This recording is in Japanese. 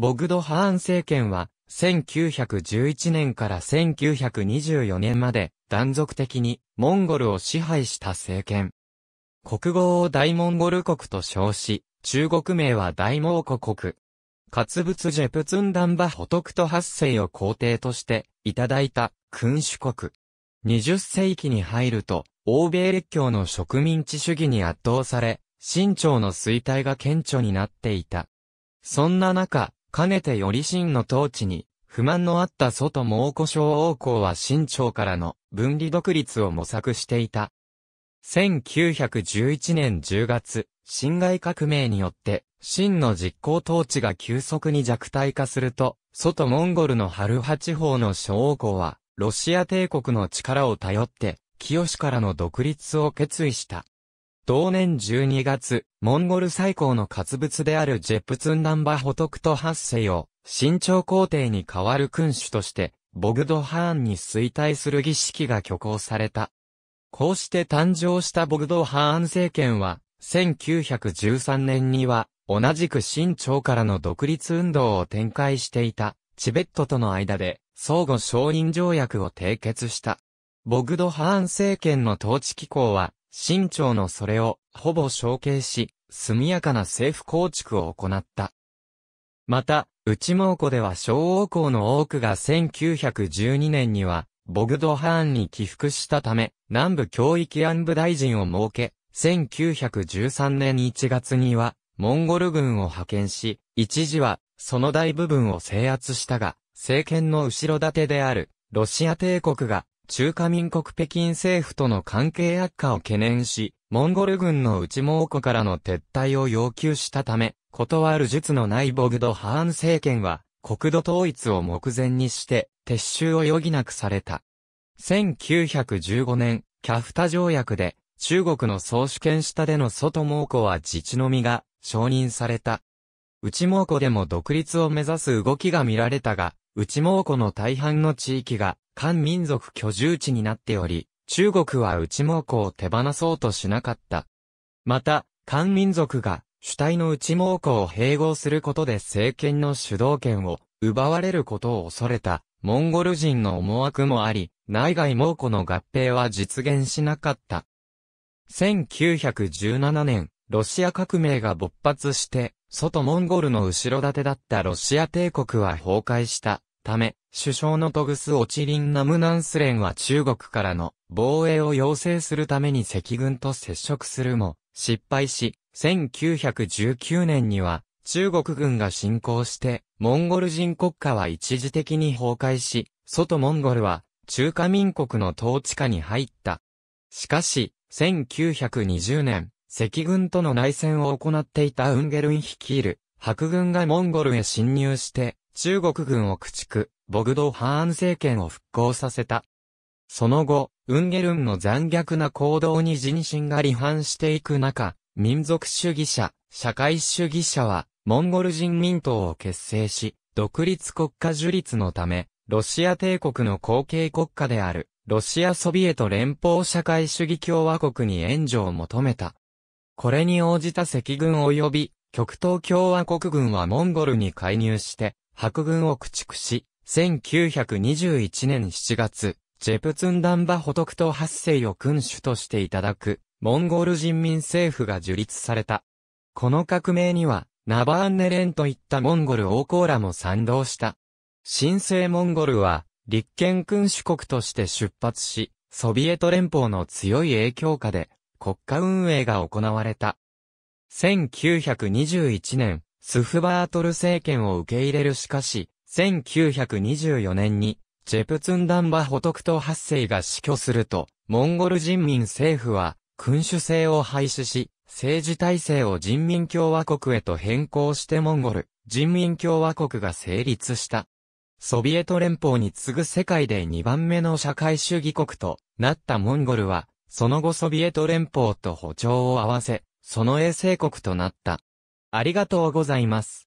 ボグド・ハーン政権は、1911年から1924年まで断続的にモンゴルを支配した政権。国号を大モンゴル国と称し、中国名は大蒙古国。活物ジェプツンダンバホトクト八世を皇帝としていただいた君主国。20世紀に入ると、欧米列強の植民地主義に圧倒され、清朝の衰退が顕著になっていた。そんな中、かねてより真の統治に、不満のあった外蒙古小王公は新朝からの分離独立を模索していた。1911年10月、辛亥革命によって、真の実行統治が急速に弱体化すると、外モンゴルのハルハ地方の小王公は、ロシア帝国の力を頼って、清からの独立を決意した。同年12月、モンゴル最高の活物であるジェプツンナンバホトクト八世を、新朝皇帝に代わる君主として、ボグドハーンに衰退する儀式が挙行された。こうして誕生したボグドハーン政権は、1913年には、同じく新朝からの独立運動を展開していた、チベットとの間で、相互承認条約を締結した。ボグドハーン政権の統治機構は、清朝のそれをほぼ承継し、速やかな政府構築を行った。また、内蒙古では昭王公の多くが1912年には、ボグドハーンに起伏したため、南部教育安部大臣を設け、1913年1月には、モンゴル軍を派遣し、一時は、その大部分を制圧したが、政権の後ろ盾である、ロシア帝国が、中華民国北京政府との関係悪化を懸念し、モンゴル軍の内蒙古からの撤退を要求したため、断る術のないボグド・ハーン政権は、国土統一を目前にして、撤収を余儀なくされた。1915年、キャフタ条約で、中国の総主権下での外蒙古は自治のみが承認された。内蒙古でも独立を目指す動きが見られたが、内蒙古の大半の地域が漢民族居住地になっており、中国は内蒙古を手放そうとしなかった。また、漢民族が主体の内蒙古を併合することで政権の主導権を奪われることを恐れたモンゴル人の思惑もあり、内外蒙古の合併は実現しなかった。1917年、ロシア革命が勃発して、外モンゴルの後ろ盾だったロシア帝国は崩壊したため、首相のトグス・オチリン・ナムナンスレンは中国からの防衛を要請するために赤軍と接触するも、失敗し、1919年には中国軍が侵攻して、モンゴル人国家は一時的に崩壊し、外モンゴルは中華民国の統治下に入った。しかし、1920年、赤軍との内戦を行っていたウンゲルン率いる白軍がモンゴルへ侵入して中国軍を駆逐、ボグド・ハーン政権を復興させた。その後、ウンゲルンの残虐な行動に人心が離反していく中、民族主義者、社会主義者は、モンゴル人民党を結成し、独立国家樹立のため、ロシア帝国の後継国家である、ロシアソビエト連邦社会主義共和国に援助を求めた。これに応じた赤軍及び、極東共和国軍はモンゴルに介入して、白軍を駆逐し、1921年7月、ジェプツンダンバホトクト発生を君主としていただく、モンゴル人民政府が樹立された。この革命には、ナバーンネレンといったモンゴル王侯らも賛同した。新生モンゴルは、立憲君主国として出発し、ソビエト連邦の強い影響下で、国家運営が行われた。1921年、スフバートル政権を受け入れるしかし、1924年に、ジェプツンダンバホトクト8世が死去すると、モンゴル人民政府は、君主制を廃止し、政治体制を人民共和国へと変更してモンゴル、人民共和国が成立した。ソビエト連邦に次ぐ世界で2番目の社会主義国となったモンゴルは、その後ソビエト連邦と歩調を合わせ、その衛星国となった。ありがとうございます。